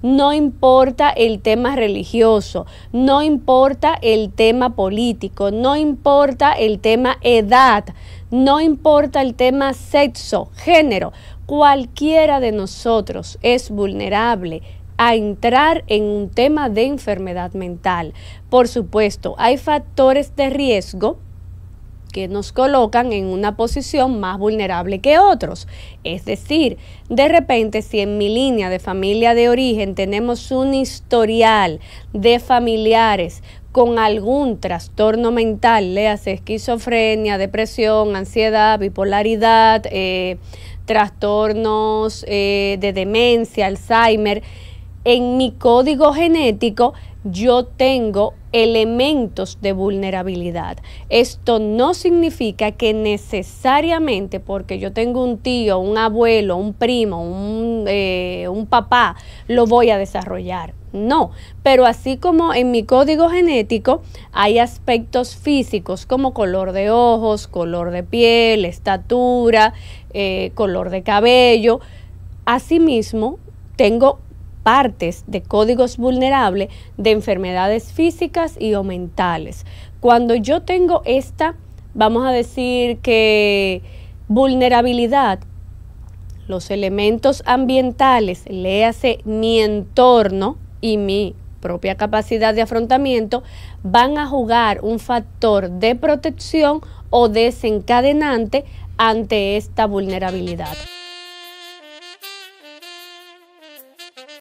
No importa el tema religioso, no importa el tema político, no importa el tema edad, no importa el tema sexo, género, cualquiera de nosotros es vulnerable a entrar en un tema de enfermedad mental. Por supuesto, hay factores de riesgo que nos colocan en una posición más vulnerable que otros. Es decir, de repente si en mi línea de familia de origen tenemos un historial de familiares con algún trastorno mental, leas esquizofrenia, depresión, ansiedad, bipolaridad, eh, trastornos eh, de demencia, Alzheimer, en mi código genético yo tengo elementos de vulnerabilidad. Esto no significa que necesariamente porque yo tengo un tío, un abuelo, un primo, eh, un, papá, lo voy a desarrollar. No, pero así como en mi código genético hay aspectos físicos como color de ojos, color de piel, estatura, eh, color de cabello, asimismo tengo partes de códigos vulnerables de enfermedades físicas y o mentales. Cuando yo tengo esta, vamos a decir que vulnerabilidad, los elementos ambientales, léase mi entorno y mi propia capacidad de afrontamiento, van a jugar un factor de protección o desencadenante ante esta vulnerabilidad.